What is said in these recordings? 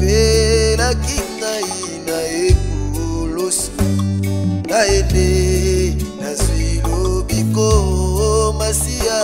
opelaki ngai na ekulusu naende nazwi lobiko masiya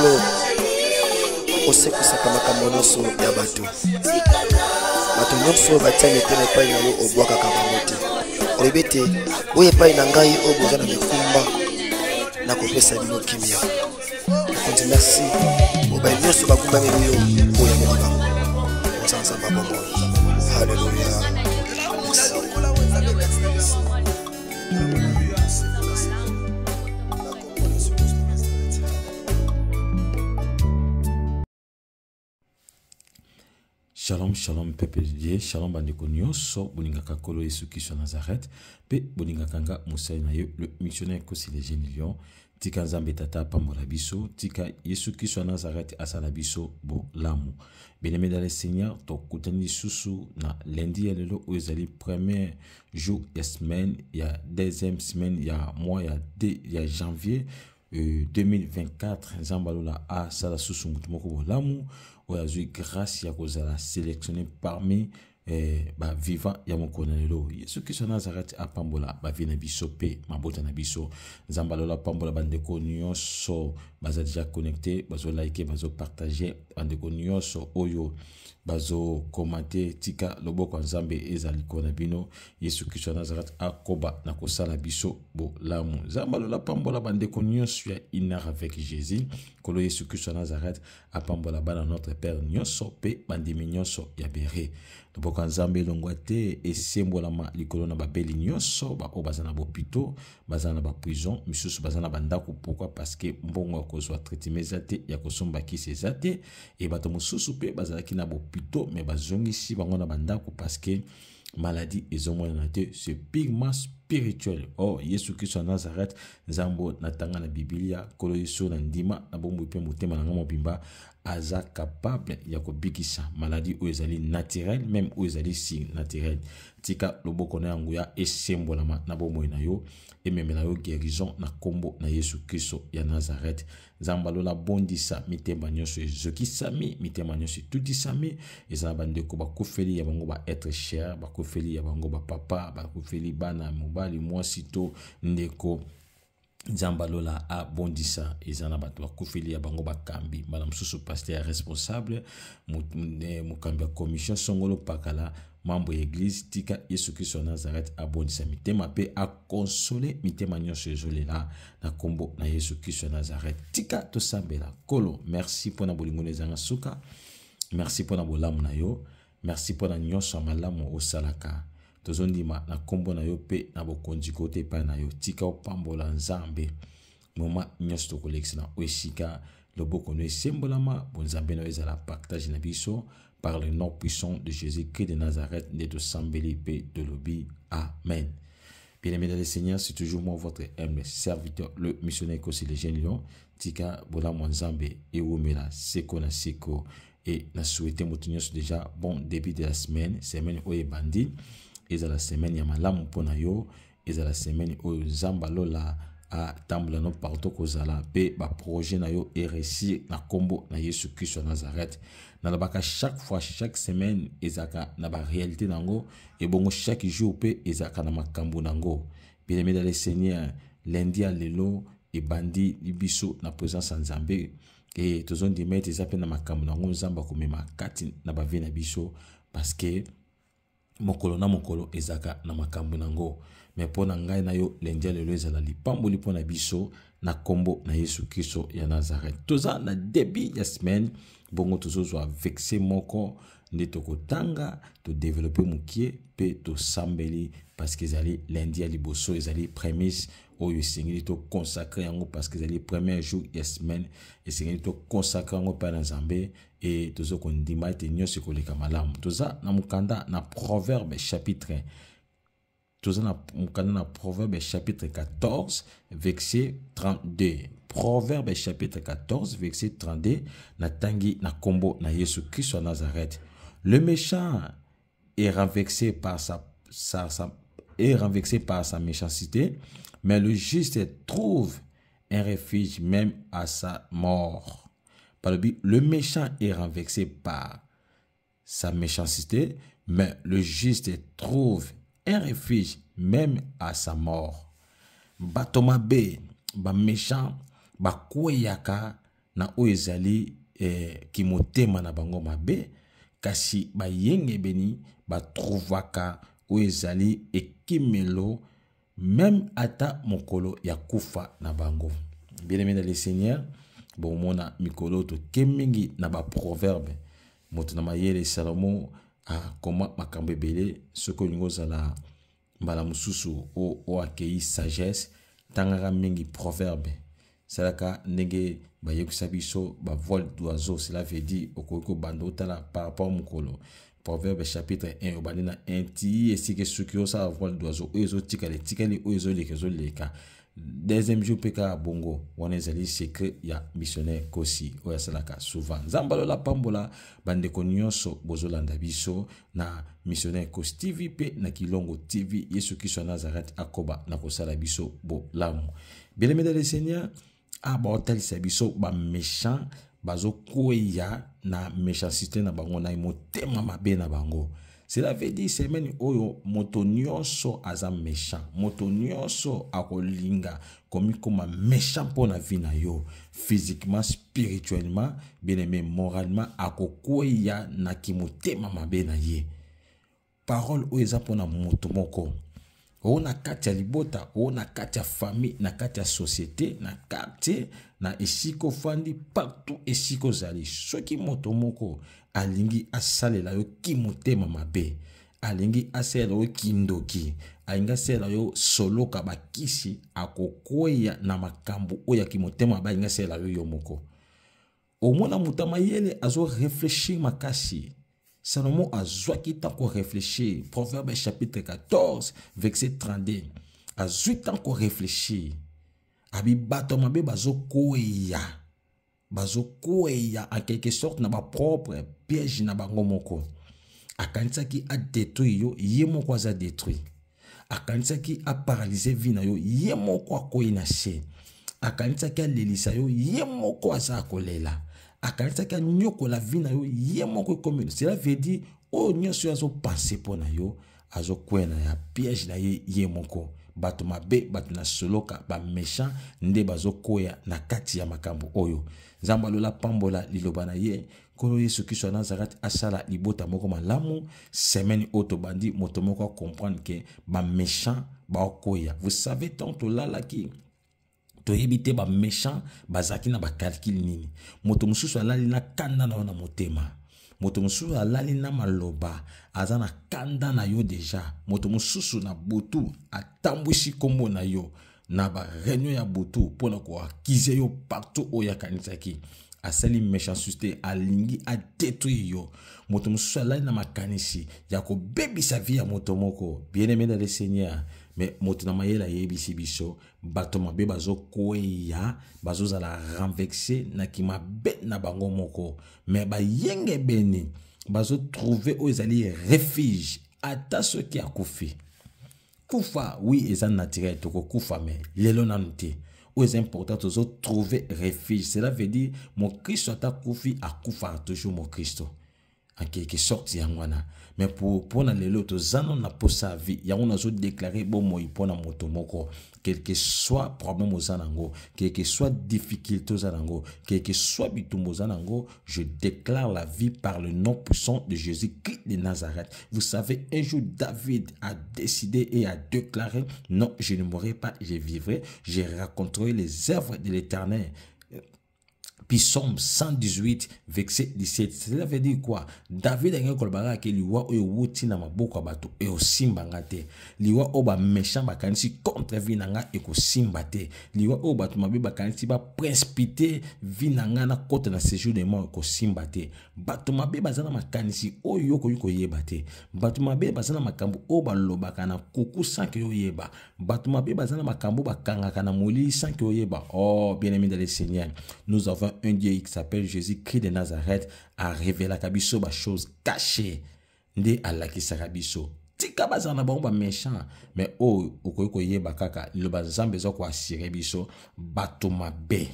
mokolo osekwisaka makambo nyonso ya bato bato nyonso oyo batiani etene epai na yo obwakaka bango te olobi ete oyo epai na ngai oyo boza na mikumba nakopesa bino kimia nakondi merci mobali nyonso bakumbami oyo oya mokaka nzanzamba bomoi shalom pepe die shalom bandeko nyonso bolingaka nkolo yesu kristo ya nazarete mpe bolingaka nga mosali na ye le missionnaire kosi le jeune lion tika nzambe tata apambola biso tika yesu kristo ya nazarete asala biso bolamu beneme dans le seigneur tokutani lisusu na lendi ya lelo oyo ezali premier jour ya semaine ya deuxième semaine ya mois ya, de, ya janvier 2024 euh, Zambalola A, Sala asala moko bolamu oyo azwi grâce à la sélectionnée parmi eh, baviva ya mokolo lelo yesu kristo nazareti apambola bavi na biso mpe mabota na biso nzambe alolo apambola bandeko nyonso baza deja connecte bazolaike bazopartage bandeko nyonso oyo bazokoma te tika loboko ya nzambe ezali ko na bino yesu kristo ya nazareti akoba na kosala biso bolamu nzambe alola apambola bandeko nyonso ya inar avec jésus nkolo yesu kristo ya nazareti apambola bana notre père nyonso mpe bandimi nyonso ya bere loboko ya nzambe elongwa te esembolama likolo na babeli nyonso baoyo baza na bopito baza na baprison misusu baza na bandako pourkui parceke mbongo ya kozwa tritime eza te ya kosomba kisi eza te e bato mosusu mpe bazalaki na bopito me bazongisi bango na bandako parceke maladi ezomonana te ce pigment spirituel or yesu kristo ya nazareth nzambe natanga na bibilia nkolo yesu na ndima nabombwi mpe motema na nga mobimba aza capable ya kobikisa maladi oyo ezali naturel meme oyo ezali surnaturel tika loboko na yango ya esembolama na bomoi na yo ememela yo guérison na nkombo na yesu kristo ya nazarete nzambe alola abondisa mitema nyonso ezokisami mitema nyonso etutisami eza na bandeko bakufeli ya bango baetre cher bakufeli ya bango bapapa bakufeli bana mobali mwasi to ndeko nzambe la abondisa eza na bato bakufeli ya bango bakambi mbala mosusu paster ya responsable mokambi ya commission songolo pakala mambo ya eglize tika yesu kristo ya nazareth abondisa mitema mpe akonsole mitema nyonso ezolela na nkombo na yesu kristo ya nazareth tika tosambela kolo merci mpona bolingono ezanga suka merci mpona bolamu na yo merci mpona nyonso ya malamu osalaka tozondima na nkombo na yo mpe na bokonzi côté epai na yo tika bonzambe na ezala partage na biso par le nom puissant de jésus-christ de nazareth nde tosambeli mpe tolobi amen bien c'est toujours votre humble serviteur le missionnaire lion tika na na déjà bon début de la semaine semaine oyo ezala semaine ya malamu mpona yo ezala semaine oyo nzambe alola atambola no partout kozala mpe baprojet na yo eresir na nkombo na yesu kristo ya nazareth nalobaka chaque fois chaque semaine ezalaka na baréalité na yango ebongo chaque jour mpe ezalaka na makambo na yango bien-aimé dans le seigneur lundi ya lelo ebandi biso na présence ya nzambe e tozondima ete eza mpe na makambo na yango nzambe akomema kati na bavie na biso parce que mokolo na mokolo ezalaka na makambo nango me mpo na ngai na yo lendia lelo ezala lipamboli mpo na biso na nkombo na yesu kristo ya nazareti toza na debi ya semaine bongo tozozwa vexe moko nde tokotanga todevelope mokie mpe tosambeli parceke ezali lendi ya liboso ezali prémisse oyo esengeli tokonsakre yango parceke ezali premier jour ya semaine esengeli tokonsakre yango epai na nzambe qu'on e tozokondima ce nyonso ekoleka tout ça na mokanda na proverbe chapitre ça na mokanda na proverbe chapitre 14 verset 32 proverbe chapitre 14 verset 32 na tangi na combo na yesu Christ à nazareth le méchant est renversé par sa, sa, sa est renversé par sa méchanceté mais le juste trouve un refuge même à sa mort par le Le méchant est renversé par sa méchanceté, mais le juste trouve un refuge même à sa mort. Batoma B, ba méchant, ba kweyaka na ouezali, ezali eh, kimotema na bango mabe kasi ba trouvaka, ouezali, ezali kimelo, même ata mokolo yakufa na bango bien aimé dans le seigneur bomona mikolo toke mingi na baproverbe moto na mayele salomo akoma makambo ebele soki olingi ozala mbala mosusu oyo akei sagesse tangaka mingi proverbe salaka ndenge bayekisa biso bavoile d'oiseau cela veut dire okoki kobanda otala par rapport mokolo proverbe chapitre 1 obandi na 1 ti esika soki osala voile d'oiseau oyo ezotikala etikali oyo ezoleka ezoleka deuxième jour mpe kaka bongo wana ezali sekret ya missionnaire kosi oyo asalaka souvent nzambe alola pambola bandeko nyonso bozolanda biso na missionnaire kosi tv mpe na kilongo tv yesu kristo ya nazareti akoba na kosala biso bolamu bien-aimé dans le seigneur a ah, baotalisa biso baméchant bazokweya na méchanceté na bango na motema mabe na bango cela veut dire semaine oyo moto nyonso aza méchant moto nyonso akolinga komikoma méchant mpo na vie na yo physiquement spirituellement bien aimé moralement akokweya na kimotema mabe na ye parole oyo eza mpona moto moko o na kati ya libota o na kati ya famille na kati ya société na kati na esika ofandi partout esika ozali soki moto moko alingi asalela yo kimotema mabe alingi asalela yo kindoki alingi asalela yo soloka bakisi akokweya na makambo oyo ya kimotema mabe alingi asalela yo yo moko omona moto ya mayele azoreflechir makasi salomo azwaki ntango koreflechir proverbe chapitre 14 verset 32 azwi ntango koreflechir abi bato ya mabe bazokweya bazokweya en quelque sorte na bapropre piège na bango moko akanisaki adétruit yo ye moko aza détruit akanisaki aparalyse vi na yo ye moko akwei na se akanisaki alelisa yo ye moko aza akolela akanisaki anyokola vi na yo ye moko ekomi cela veut dire oyo nyonso oyo azopense mpo na yo azokwea na ya piège na ye ye moko bato mabe bato na soloka baméchant nde bazokoya na kati ya makambo oyo nzambe alola pambola liloba na ye nkolo yesu kristo ya nazareti asala libota moko malamu semaine oyo tobandi moto moko acomprendre ke baméchant baokoya vous savez tant tolalaki toyebi te baméchant bazalaki na bacalcule nini moto mosusu alali na kanda na wana motema moto mosusu alali na maloba aza na kanda na yo deja moto mosusu na butu atambwisi nkombo na yo na bareunion ya butu mpona koakize yo partout oyo akanisaki asali méchant te alingi adétruire yo moto mosusu alali na makanisi ya kobebisa vie ya moto moko bien aimé na le seigneur me moto na mayele ayebisi biso bato mabe bazokweya bazozala renvexe na kimabe na bango moko me bayengebeni bazotrouve oyo ezali refuge ata soki akufi kufa wi eza naturel tokokufa me lelo nanu te oyo eza important tozotrouve refuge cela veut dire mokristo ata kufi akufaka toujours mokristo en quelque sorte yango wana Mais pour les mpona lelo zano na pas ya vie bon, nazodeklare pour na moto moko que soit problème oza quel que soit difficulté Anango, quel que soit Bitoum aux je déclare la vie par le nom puissant de jésus-christ de nazareth vous savez un jour david a décidé et a déclaré non je ne mourrai pas je vivrai je raconterai les œuvres de l'éternel Puis Somme 118, verset 17. Cela veut dire quoi? David a dit que liwa oyo wuti na maboko bato e osimbanga te. Liwa oyo ba méchant bakanisi contre vie nanga e kosimba te. Liwa oyo bato mabe bakanisi ba principité vie nanga na kote na séjour de mort e kosimba te. Bato mabe baza na makanisi oyo okoki koyeba te. Bato mabe baza na makambo oyo balobaka na kuku sans ke oyeba. Bato mabe baza na makambo bakangaka na molili sans ke oyeba. Oh, bien-aimé dans le Seigneur, nous avons un Dieu qui s'appelle Jésus-Christ de Nazareth a révélé kabiso ba chose cachée nde alakisaka biso tika bazala na bango baméchant me oyo oh, okoki koyeba kaka liloba nzambe eza koasire biso bato mabe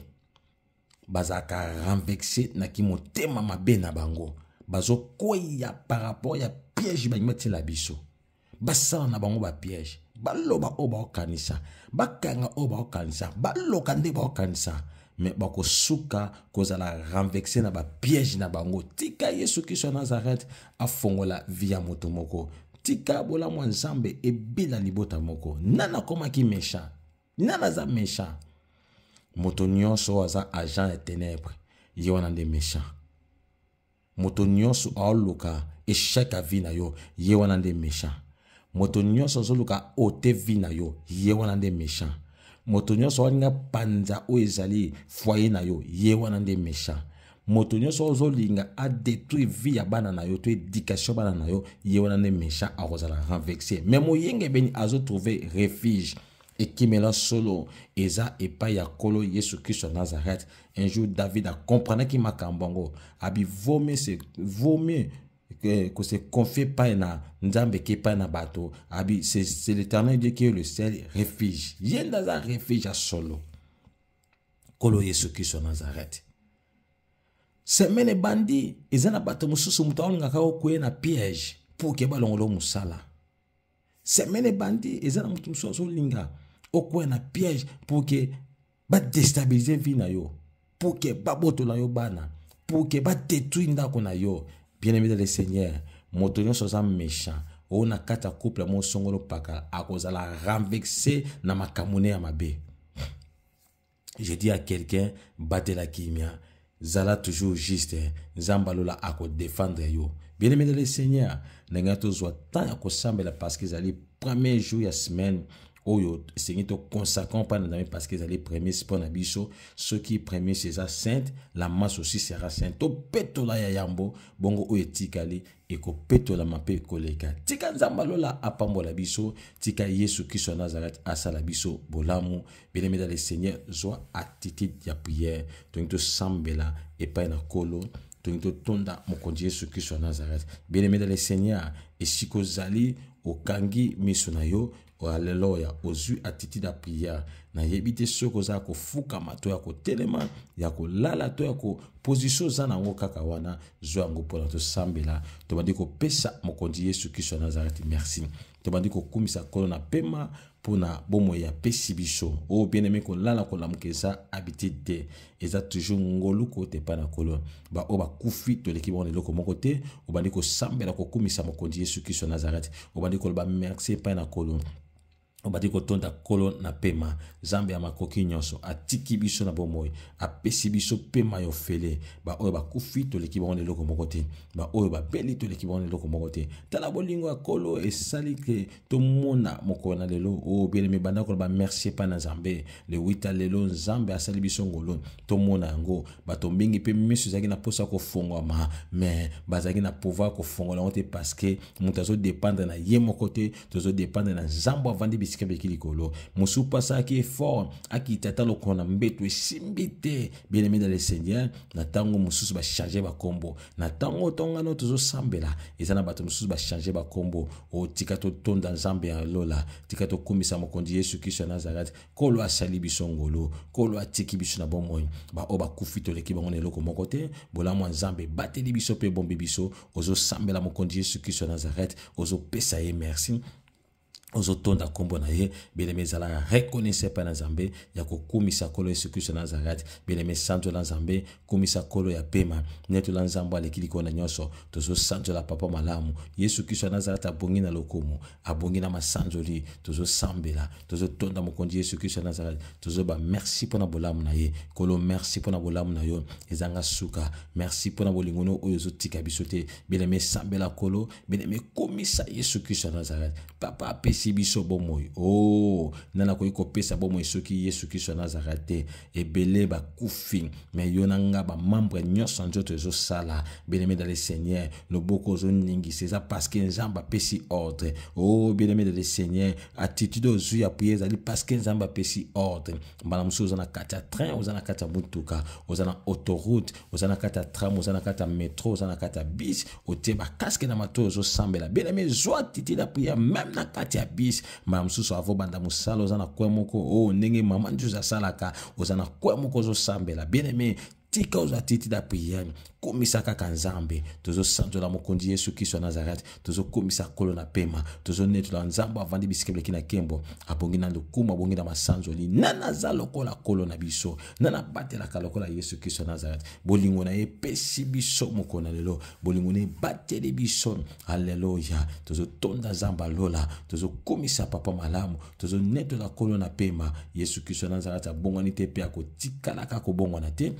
bazalaka renvexe na kimotema mabe na bango bazokweiya par rapport ya piège balingi batiela biso basala na bango bapiège baloba oyo baokanisa bakanga oyo baokanisa baloka nde baokanisa me bakosuka kozala renvexe na bapiège na bango tika yesu kristo ya nazareth afongola vi ya moto moko tika bolamu ya nzambe ebela libota moko na nakomaki méchant na naza méchant moto nyonso oyo aza agent ya ténèbre ye wana nde méchant moto nyonso aoluka échec ya vi na yo ye wana nde méchant moto nyonso azoluka ote vi na yo ye wana nde méchant moto nyonso walinga panza oyo ezali foye na yo ye wana nde méchant moto nyonso ozolinga adétruire vi ya bana na yo to édication bana na yo ye wana nde méchant akozala renvexe me moyengebeni azotrouve refuge ekimela solo eza epai ya nkolo yesu kristo ya nazareth un jour david acomprenaki makambo yango abi vaut mieux confie pas na nzambe ke pas na bato abi c'est l'éternel dieu qui est le seul refuge ye ndaza refuge ya solo nkolo yesu kristo nazareti semaine ebandi eza na bato mosusu moto alingaka okoye na piège mpo ke balongolo mosala semaine ebandi eza na moto mosusu azolinga okoya na piège mpo ke badestabilize vi na yo mpo ke babotola yo bana mpo ke badetruire ndako na yo bien-aimé dans le Seigneur moto nyonso un méchant quatre oh, couples, kati ya couple à cause de la renversée, na makambo à ma bé. je dis à quelqu'un la kimia zala toujours juste hein. la alola défendre yo bien aimé dans le seigneur ndenge tant à ya kosambela parce qu'ils allaient premier jour la semaine oyo esengi pas mpana parce que ezali premier mpo na ceux qui premier ces sainte la masse aussi sera sainte topetola la yambo bongo oyo etikali la mape koleka tika la alola apambola biso tika yesu kristo ya nazareth asala biso bolamu bien-aimé dans le seigneur zwa attitude ya priere tongi et pas na de tongi totonda mokonzi yesu kristo ya nazareth bien aimé dans le seigneur et sikozali okangi kangi na yo alelo ya ozwi attitude ya priere nayebi te soki oza ya kofukama to ya kotelema ya kolala to ya kopositio oza na yango kaka wana zwa yango mpona tosambela tobandi kopesa mokonzi yesu kristo ya nazareti merci tobandi kokumisa nkolo na pema mpona bomoi apesi biso oyo bieneme kolala kolamuka eza habitude te eza toujours ngoluku te epai na nkolo baoyo bakufi toleki bango na eloko moko te obandi kosambela kokumisa mokonzi yesu kristo ya nazareti obandi koloba merci epai na nkolo obandi kotonda nkolo na pema nzambe ya makoki nyonso atiki biso na bomoi apesi biso pema ya ofele baoyo bakufi toleki bango na eloko moko te baoyo babeli toleki bango na eloko moko te tala bolingo ya nkolo esali ke tomona mokolo na lelo oyo oh, bielemi banda koloba merci epai na nzambe lewita lelo nzambe asali biso ngolo tomona yango bato mingi mpe miso ezalaki na mposa kofungwama me bazalaki na pouvoir kofongola yango te parceke moto azodependre na ye moko te tozodependre na nzambe avandi sikɛbe kili kolo muso pasa aki ye fort aki tata lokolo na mbeto esimbi te bien-aimé dans le seigneur na ntango mosusu bachange bankombo na ntango tongana tozosambela eza na bato mosusu bachange bankombo o tika totonda nzambe ya lola tika tokumisa mokonzi yesu kristo ya nazareth kolo asali biso ngolo kolo atiki biso na bomoi baoyo bakufi toleki bango na eloko moko te bolamu ya nzambe ebateli biso mpe ebombi biso ozosambela mokonzi yesu kristo ya nazareth ozopesa ye merci ozotonda nkombo na ye bieleme ezalaka rekonaise epai na nzambe ya kokumisa kolo yesu kristo na nazareti bieleme sanzola nzambe kumisa kolo ya pema netola nzambe aleki likolo na nyonso tozosanzola papa malamu yesu kristo ya nazareti abongi na lokumu abongi na masanzoli tozosambela tozotonda mokonzi yesu kristo ya nazareti tozoba merci mpo na bolamu na ye kolo merci mpo na bolamu na yo ezanga suka merci mpo na bolingono oyo ozotika biso te bieleme esambela kolo bieleme komisa yesu kristo ya nazareti papa apesi apesi biso bomoi o oh, nani akoki kopesa bomoi soki yesu kristo nazala te ebele bakufi me yo na nga bamambre nyonso nzoto ezosala bien-aimé dans le seigneur loboko ozoningisa eza parceke nzambe apesi ordre o oh, bien-aimé dans le seigneur attitude ozwi ya priere ezali parceke nzambe apesi ordre mbala mosusu oza na kati ya train oza na kati ya motuka oza na autoroute oza na kati ya tram oza na kati ya metro oza na kati ya bis otie bakaske na matoi ozosambela bien-aime zwa attitude ya priere meme na kati ya bis mbala mosusu avobanda mosala oza na kue moko o oh, ndenge mama nzuzu asalaka oza na kue moko ozosambela bien aime tika ozwa titi na priere komisa kaka nzambe tozosanzola mokonzi yesu kristo ya nazareti tozokomisa kolo na pema tozonetola nzambe avandi bisika bileki na nkembo abongi na lokumu abongi na masanzoli nana aza lokola kolo na biso nana abatelaka lokola yesu kristo ya nazareti bolingo na ye epesi biso mokolo na lelo bolingo na ebateli biso alleluya tozotonda nzambe alola tozokomisa papa malamu tozonetola kolo na pema yesu kristo ya nazareti abongwani te mpe akotikalaka kobongwana te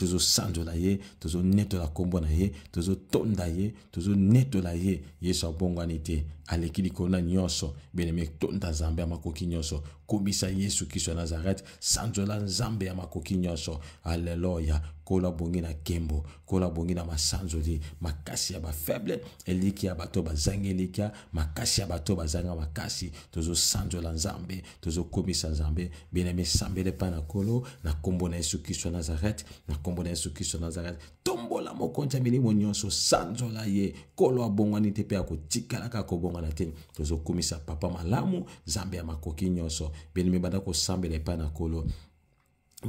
tozosanzola ye tozonetola nkombo na ye tozotonda ye tozonetola ye yesu abongwani te alekili kona nyonso bieneme tonda nzambe ya makoki nyonso kobisa yesu kristo ya nazarete sanzola nzambe ya makoki nyonso alleluya kola bongi na nkembo kola bongi na masanzoli makasi ya bafaible eliki ya bato bazangi elikia makasi ya bato bazanga makasi tozosanzola nzambe tozokomisa nzambe bieneme sambele mpai na nkolo na nkombo na yesu kristo ya nazarete na nkombo na yesu kristo ya nazarete tombola mokonzi milimo nyonso sanzola ye kolo abongwani te mpe akotikalaka kobongwana te tozokumisa papa malamu nzambe ya makoki nyonso benimi banda kosambela epai na kolo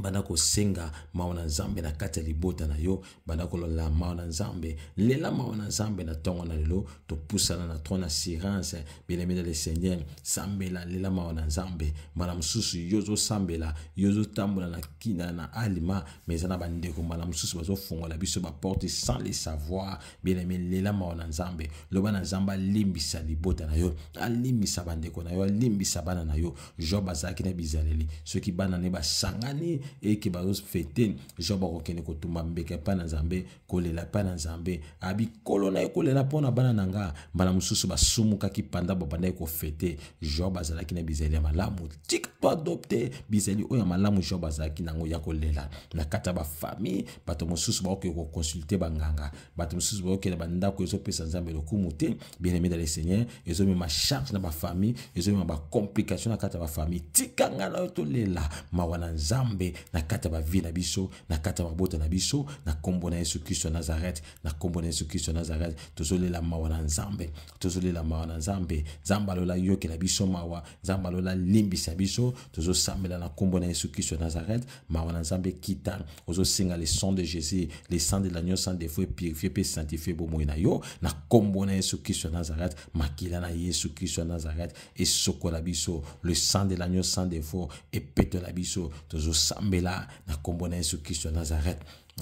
banda kosenga mawa na nzambe na kati ya libota na yo banda kolola mawa na nzambe lela mawa na nzambe na ntongo na lelo topusana na trone assurance bien-aimé dans le seigneur sambela lela mawa na nzambe mbala mosusu yo ozosambela yo ozotambola na kina na alima ma eza na bandeko mbala mosusu bazofungola biso baporte sans le savoir bien-aimé lela mawa na nzambe loba na nzambe alimbisa libota na yo alimbisa bandeko na yo alimbisa bana na yo job azalaki na bizaleli soki bana ne basangani eke bazofete job akokende kotumba mbeka epai na nzambe kolela epai na nzambe abikolo na ye kolela mpo na bana na nga mbala mosusu basumukaki panda babandaki kofete job azalaki na bizali ya malamu tika to adopte bizali oyo ya malamu job azalaki nango ya kolela na kati ya bafamille bato mosusu baokende kokonsulte banganga bato mosusu baokende bandako ezopesa nzambe lokumu te bien aimé dans le seigneur ezomema charge na bafamille ezomema bacomplication na kati ya bafamille tika ngai na yo tolela mawa na nzambe ye na kati ya bavie na biso na kati ya mabota na biso na nkombo na yesu kristo ya nazarete na nkombo na yesu kristo ya nazarete tozolela mawa na nzambe tozolela mawa na nzambe nzambe alola yokela biso mawa nzambe alola limbisa biso tozosambela na nkombo na yesu kristo ya nazarete mawa na nzambe kita ozosenga le sang de jésus le sang de lagnon sans défaut purifie mpe sanctifie bomoi na yo na nkombo na yesu kristo ya nazarete makila na yesu kristo ya nazarete esokola biso le sang de lagnon sans défaut epetola biso tozosambela Mais là, la combinaison qui se passe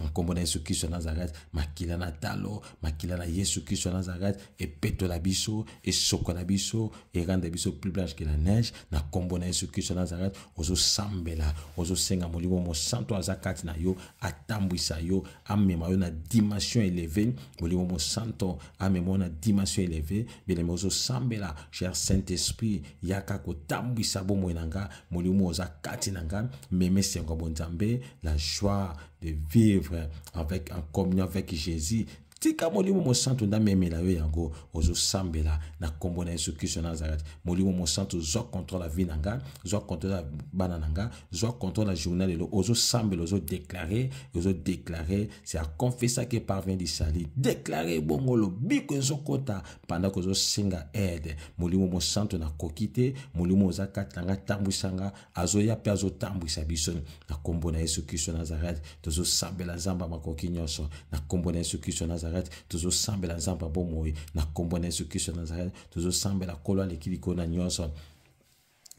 nkombo na yesu kristo ya nazareti makila na talo makila na yesu kristo ya nazareti epetola biso esokola biso eranda biso plus blanche ke la neige na nkombo na yesu kristo ya nazareti ozosambela ozosenga molimo mosantu aza kati na yo atambwisa yo amema yo na dimension éleve molimo mosantu amema yo na dimension éleve bileme ozosambela cher saint esprit yaka kotambwisa bomoi na nga molimo oza kati na nga meme esengo bonzambe la joie de vivre avec, en communion avec Jésus, tika molimo mosantu nda amemela yo yango ozosambela na nkombo na yesu kristo nazareti molimo mosantu zwa contrôle ya vie na nga zwa contrôle ya bana na nga zwa contrôle ya journal lelo ozosambela ozodeklare ozodeklare se aconfesa ke parvin disali deklare ebongo lobiko ezokɔta pendant ke ozosenga aide molimo mosantu nakoki te molimo oza kati na nga tambwisa nga azoya mpe azotambwisa biso na nkombo na yesu kristo nazareti tozosambela nzambe ya makoki nyonso na nkombo na yesu kristo nazareti nazareti tozosambela nzambe ya bomoi na nkombo na yesu kristo ya nazareti tozosambela nkolo aleki likolo na nyonso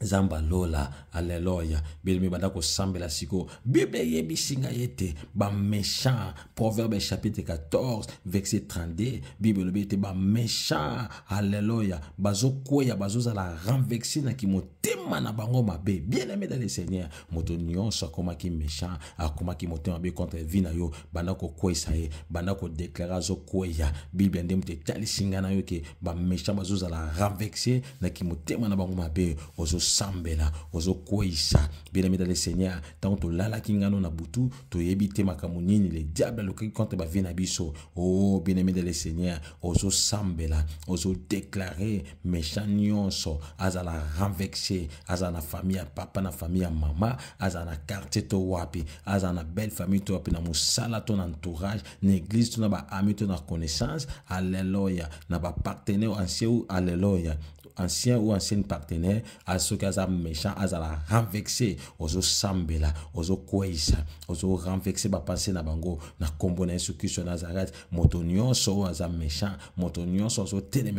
nzambe alola alleluya bielemi banda kosambela sikoyo bible eyebisi ngai ete baméchant proverbe chapitre 14 verset 32 bible elobi ete baméchant alleluya bazokweya bazozala renverse na kimotema na bango mabe bielemi dans le seigneur moto nyonso akomaki méchant akomaki motema mabe contre vi na yo banda kokweyisa ye banda kodeklare azokweya bible nde moto etalisi ngai na yo ke baméchant bazozala renverse na kimotema na bango mabe ozos osambela ozokweyisa bien-aimé le seigneur ntango tolalaki ngano na butu toyebi te makambo nini le diable alokaki contre bavie na biso o oh, bien-aimé le seigneur ozosambela ozodeklare méchant nyonso azala renvexe azala na famille ya papa na famille ya mama azala na quartier to wapi azala na belle famille to wapi na mosala to na entourage na église to na baami to na connaissance alleluya na bapartenaire ancien alleluya ancien ou ancienne partenaire asoki aza méchant azala ozo autres ozokweyisa ba bapense na bango na combo na yesu kristo nazareth so nyonso oyo motonion so moto nyonso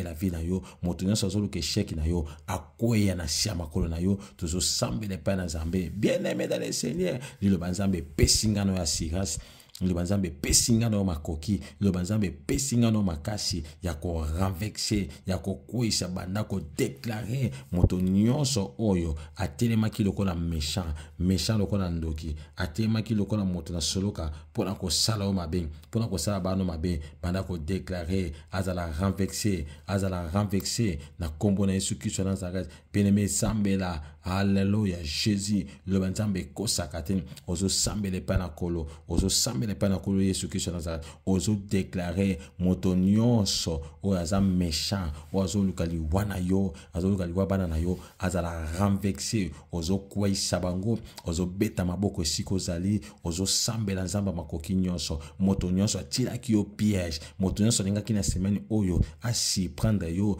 la vie na yo moto so azoluka esheki na yo akweya na sia makolo na yo tozosambela pas na nzambe bien aimé dans le seigneur liloba nzambe epesinga no assurance le nzambe epesinga no makoki le nzambe epesinga no yo makasi ya korenverse ya kokweyisa banda oyo moto nyonso oyo le na méchant méchant na ndoki atelemaki lokola moto na soloka mpona kosala pour mabe mpona kosala bano mabe banda déclaré azala renverse azala renverse na kombona na ki kristo ya nazareth bien-aime esambela alléluia jésus banzambe nzambe ekosaka ozo le pa na kolo sambe pas dans le yesu kristu ça. nazareti ozodeklare moto nyonso oyo oh, aza méchant oyo wanayo liwa na yo wabanayo bana na yo azala renvexe ozokweisa bango ozobeta maboko esika ozali ozosambela nzambe ya makoki nyonso moto nyonso atielaki yo piège moto nyonso alingaki na semaine oyo prendre yo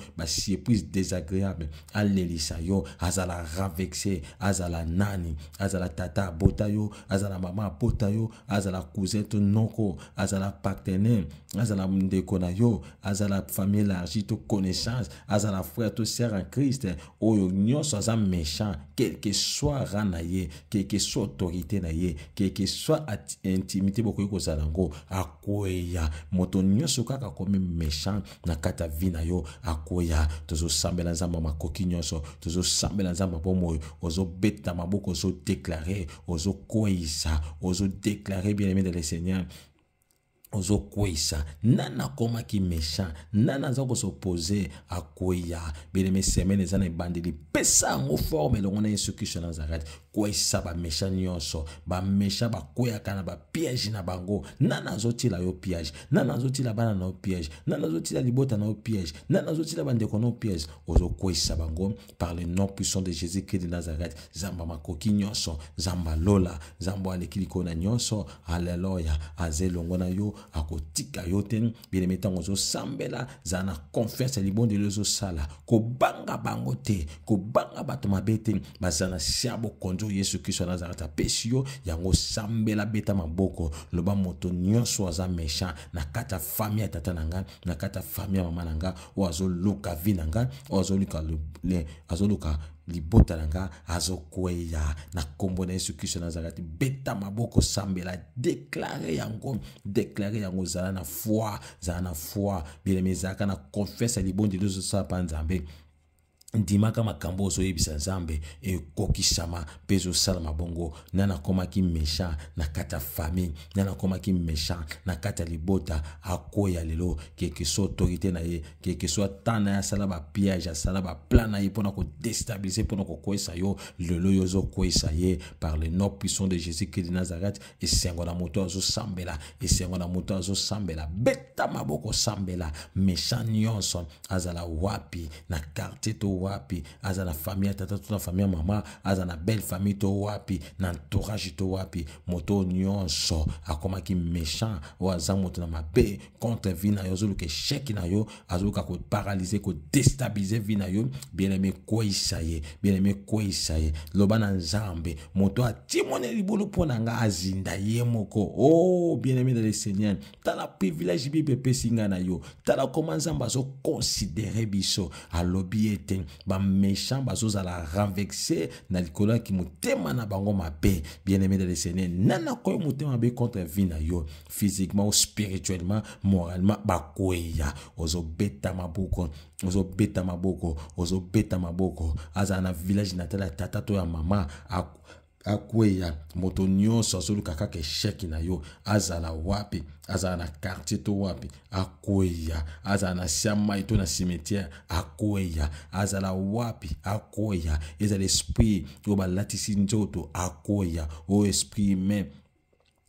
plus désagréable alelisa yo azala renvexe azala nani azala tata botayo yo azala mama botayo yo azala cousin nzete noko azala partenaire azala mdekona na yo azala famille largi, to connaissance azala frère to sœur en christ oyo nyonso soza méchant quelque soit ranayé. ye, quel quelque soit autorité na ye quelque soit intimité boko yoko zalango, akweya moto so kaka komi méchant na yo. kati ya vi tozo yo akweya tozosambela nzambe makoki nyonso tozosambela boko zo déclaré. ozo koisa, ozo déclaré bien aimé de le seigneur ozokweyisa na nakomaki méchant na naza kosopoze akweya bieleme semaine eza na ebandeli pesa yango forme elongo na yesu kristo ya nazareti bakweyisa bamesha nyonso bamesha bakweyaka na bapiège na bango nani azotila yo piège nani azotila bana na yo piège nani azotila libota na yo piège nani azotila bandeko na yo piège ozokweyisa bango par le nom puissant de jésus-christ de nazareth nzambe makoki nyonso nzambe alola nzambe aleki likolo na nyonso alleluya aza elongo na yo akotika yo te bieneme ntango ozosambela zala na confiance ya libondeli ozosala kobanga bango te kobanga bato mabe te bazala na sia bokonzo nzambe yesu kristo ya nazareti apesi yo yango sambela beta maboko loba moto nyonso aza méchant na kati ya fami ya tata na ngai na kati ya fami ya mama na ngai oyo azoluka vi na ngai oyo azoluka libota na nga azokweya na nkombo na yesu kristo nazareti beta maboko sambela deklare yango deklare yango zala na foi zala na foi bieleme ezalaka na konfese ya libondeli ozosala mpa nzambe ndimaka makambo ozoyebisa nzambe ekokisama mpe ezosalama bongo nda nakomaki méchant na kati ya famille nda nakomaki méchant na kati ya libota akoya lelo keke so autorité na ye keke so ata na ye asala bapiège asala baplan na ye mpona kodestabilize mpona kokweyisa yo lelo yo ozokweyisa ye par le nom puissant de jésus christ de nazareth esengo na moto azosambela esengo na moto azosambela beta maboko osambela méchant nyonso azala wapi na quartier to wapi aza na famille ya tata to na famille ya mama aza na belle famille to wapi na entourage to wapi moto oyo nyonso akomaki méchant oyo aza moto na mabe contre vie na yo azoluka esheki na yo azoluka koparalyse kodestabilize vie na yo bien-aime kweyisa ye bien-aime kweyisa ye loba na nzambe moto atimoneli bolo mpo na ngai azinda ye moko o oh, bien-aime dans le seigneur tala privilège bible epesi ngai na yo tala koma nzambe azokonsidere biso alobi ete méchant Ba bazoza la renverse na likola ki kimotema na bango mabe bien aimé de le seigneur nana koyo motema be contre vie na yo physiquement ou spirituellement moralement ozo ozobeta maboko ozobeta maboko ozobeta maboko azana village na tata to ya mama akue ya moto nyonso azoluka kaka esheki na yo azala wapi azala na quartier to wapi akweya azala na sia mai to na cimetière akweya azala wapi akweya ezala esprit oyo balatisi nzoto akweya oyo esprit humain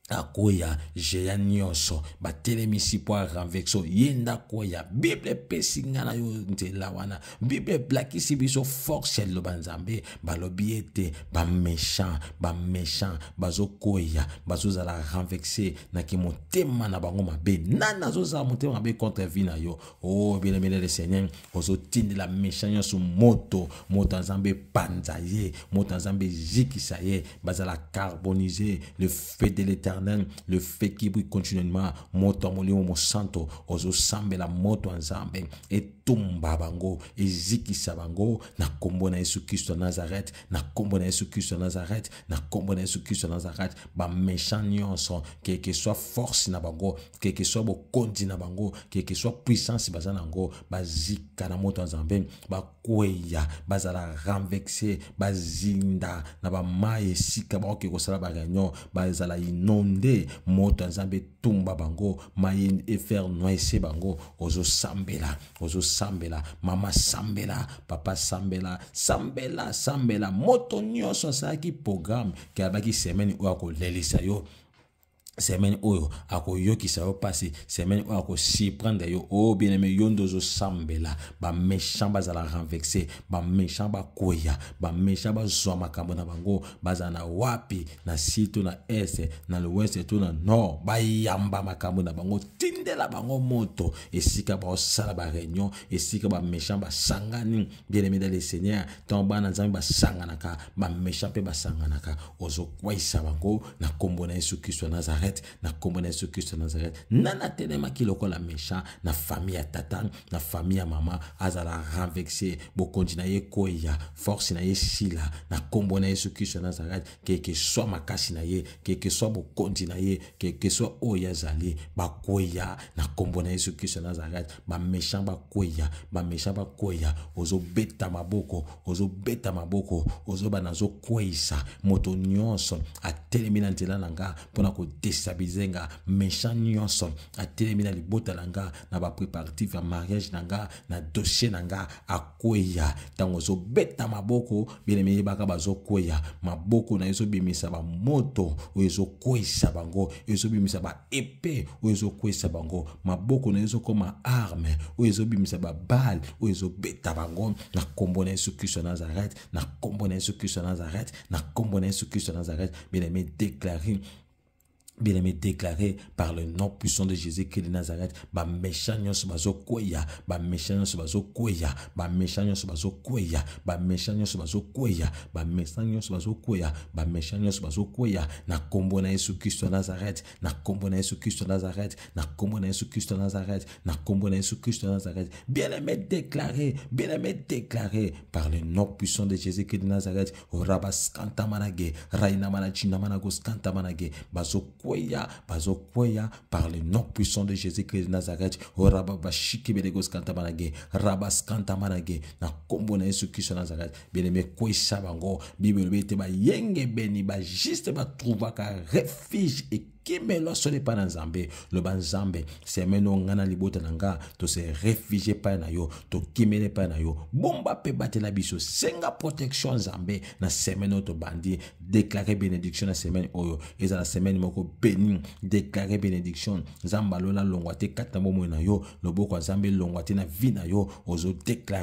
akoya géya nyonso batelemisi mpo aranvexo ye ndako ya bible epesi ngai na yo nzela wana bible eblakisi biso force ya liloba nzambe balobi ete baméchant baméchant bazokoya bazozala ranvexe naki motema na bango mabe nani azozala motema mabe contre vi na yo o oh, bielemele le seigneur ozotindela méchant nyonso moto moto ya nzambe epanza ye moto ya nzambe ezikisa ye bazala carbonise le fedeletar éternel lefekibu continuellement moto ya molimo mosantu ozosambela moto ya nzambe etumba bango ezikisa bango na nkombo na yesu kristo ya nazarete na nkombo na yesu kristo ya nazarete na nkombo na yesu kristo ya nazarete baméchant nyonso keke soit force na bango keke soit bokonzi na bango keke soit puissance baza na yango bazika na moto ya nzambe bakweya bazala renverse bazinda na bamai esika bakoki kosala bareunion bazala ino yango nde moto ya nzambe etumba bango mayini efer noise bango ozosambela ozosambela mama sambela papa sambela sambela sambela moto nyonso asalaki programe ke alobaki semene oyo akolelisa yo semaine oyo akoyokisa yo mpasi semaine oyo akosurprendre yo o oh, bien-aimé yo nde ozosambela baméchant bazala renverse baméchant bakwea baméchant bazwa makambo na bango bazala na wapi na si to na este na loweste to na nord bayamba makambo na bango tindela bango moto esika baosala bareunion esika baméchant basangani bien-aimé dans le seigneur ntango bana nzambe basanganaka baméchant mpe basanganaka ozokwaisa bango na nkombo na yesu kristo ya nazaret nazaret na nkombo na yesu kristo ya nazaret nani atelemaki lokola méchant na fami ya tata na fami ya mama azala renverse bokonzi na ye koya force na ye sila na nkombo na yesu kristo ya nazaret keke swa makasi na ye keke swa bokonzi na ye keke swa oyo azali bakoya na nkombo na yesu kristo ya nazaret baméchant bakoya baméchant bakoya ozobeta maboko ozobeta maboko ozoba nazokweyisa moto nyonso atelemi na nzela na nga mpona kote kodestabilize nga méchant nyonso atelemi na libota na nga na baprépartif ya mariage na nga na dossier na nga akweya ntango ozobeta maboko bieneme yebaka bazokweya maboko na yo ezobimisa bamoto oyo ezokwesa bango ezobimisa baepe oyo ezokwesa bango maboko na yo ezokoma arme oyo ezobimisa babale oyo ezobeta bango na nkombo na yesu kristo ya nazarete na nkombo na yesu kristo ya nazarete na nkombo na yesu kristo ya nazarete bieneme déclare bien-aimé déclaré par le nom puissant de Jésus-Christ de Nazareth ba méchant Bazo koya ba méchant nyonso koya ba méchant nyonso koya ba méchant Bazo koya ba méchant Bazo koya ba méchant nyonso bazokwea na kombo na Christ de Nazareth na kombo na Christ de Nazareth na kombo na Christ de Nazareth na kombo na Christ de Nazareth bien-aimé déclaré bien-aimé déclaré par le nom puissant de Jésus-Christ de Nazareth Rabas manage raina manago managoskanta manage baso kweya bazo kweya par le nom puissant de Jésus-Christ de Nazareth o oh, rababa shikibelegos kantamanage rabas kantamanage na kombo na Yesu Kristo Nazareth bien-aimé kwesa bango Bible ete bayenge beni ba juste ba trouvaka refuge et kimbe so epai na nzambe loba nzambe semeno n'gana libota na nga se pa na yo kimele epai na yo bomba pe batela biso senga protection nzambe na semaine to bandi, déclaré bénédiction na semaine oyo oh ezala semaine moko béni déclare bénédiction nzambe alola longwa te kati na yo loboko ya nzambe elongwa na vie na yo ango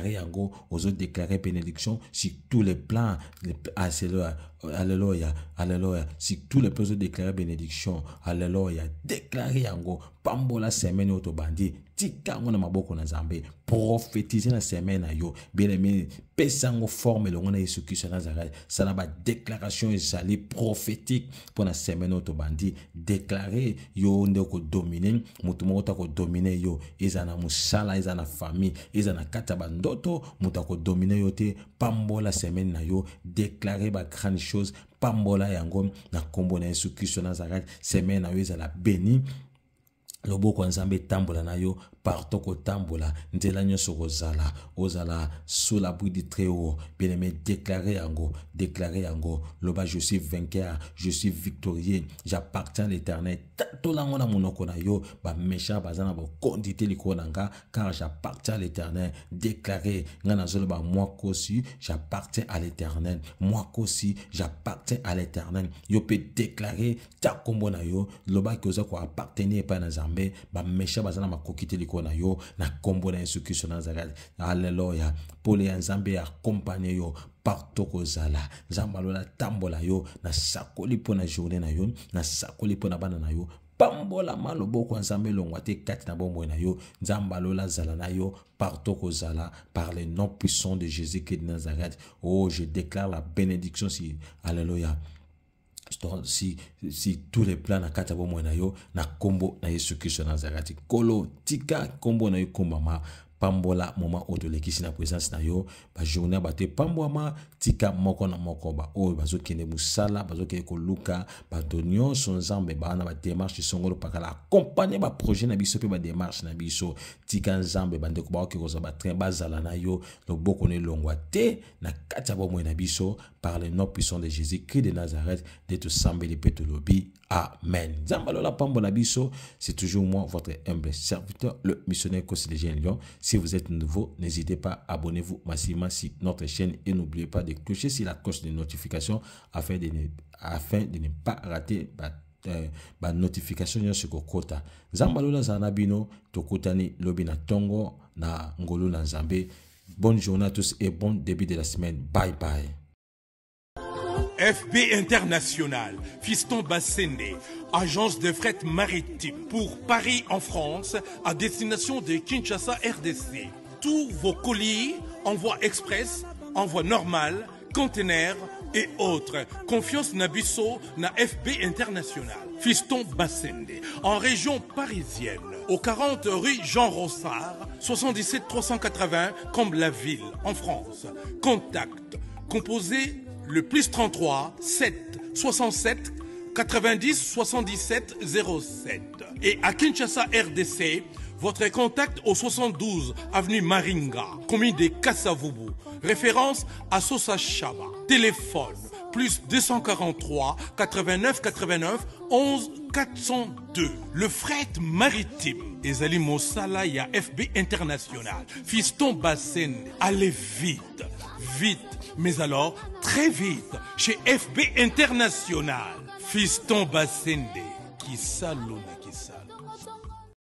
yango déclarer bénédiction si tous les plans aseloya ah, Alléluia, Alléluia. Si tous les personnes déclarent bénédiction, Alléluia. Déclarez en Pambola semaine bandi. tika yango na maboko na nzambe profetize na seme na yo bien-aimé pesa yango forme elongo na yesu kristo ya nazareth sala badéclaration ezali prophétique mpo na semaine oyo tobandi déclare yo nde okodomine motu moko to akodomine yo eza na mosala eza na famille eza na kati ya bandoto moto akodomine yo te pambola semaine na yo déclare bagrande chose pambola yango na nkombo na yesu kristo ya nazareth semaine na yo ezala beni loboko ya nzambe etambola na yo Kotambola, nzela nyonso kozala ozala sous boue du Très-Haut bien-aimé déclaré yango déclarer yango loba je suis vainqueur je suis victorieux j'appartiens à l'éternel tatolango na monoko na yo ba baza na ba car j'appartiens à l'éternel déclaré nana ba moi aussi j'appartiens à l'éternel moi aussi j'appartiens à l'éternel yo peut déclarer ta kombo na yo lobaki oza appartenir pas na nzambe baméchant baza na mosiko na yo na nkombo na yesu kristo nazareti haleluya pole ya nzambe akompanye yo partout kozala nzambe alola atambola yo nasakoli mpo na journe na yo nasakoli mpo na bana na yo pambolama loboko ya nzambe elongwa te kati na bomoi na yo nzambe alola azala na yo partout kozala par le nom puissant de jésus christ de nazareth oh je déclare la bénédiction si alléluia si, si tureplan na kati ya bomoi na yo na nkombo na yesu kristo ya nazareti nkolo tika nkombo na yo ekombama pambola moma oyo tolekisi na présence na yo bajourné bato epambwama tika moko na moko baoyo bazokende ko luka koluka bato Son Zambe, bana na démarche songolo pakala ba projet na biso ba démarche na biso tika nzambe ko baoke kozwa batrain bazala na yo loboko ne longwa te na kati ya mo na biso par le nom puissant de jésus christ de nazareth de to tosambeli de petolobi. Amen. Zambalola c'est toujours moi, votre humble serviteur, le missionnaire Lyon. Si vous êtes nouveau, n'hésitez pas, abonnez-vous massivement sur notre chaîne et n'oubliez pas de clocher sur la cloche de notification afin de ne, pas rater ma bah, euh, bah, notification Zambalola kokota. zanabino, tokotani lobina tongo na ngolo na Bonne journée à tous et bon début de la semaine. Bye bye. FB International, Fiston Bassende, agence de fret maritime pour Paris en France à destination de Kinshasa RDC. Tous vos colis, envoi express, envoi normal, container et autres. Confiance Nabisso na FB International. Fiston Bassende, en région parisienne, au 40 rue Jean Rossard, 77 380 comme la ville en France. Contact composé le plus 33 7 67 90 77 07. Et à Kinshasa, RDC, votre contact au 72 avenue Maringa, commune des Kassavubu. Référence à Sosa Chaba. Téléphone plus 243 89 89 11 402. Le fret maritime. Ezali Mossala ya FB International. Fiston Bassin. Allez vite. Vite mais alors, très vite, chez FB International, Fiston Bassende, Kissa Luna Kissa.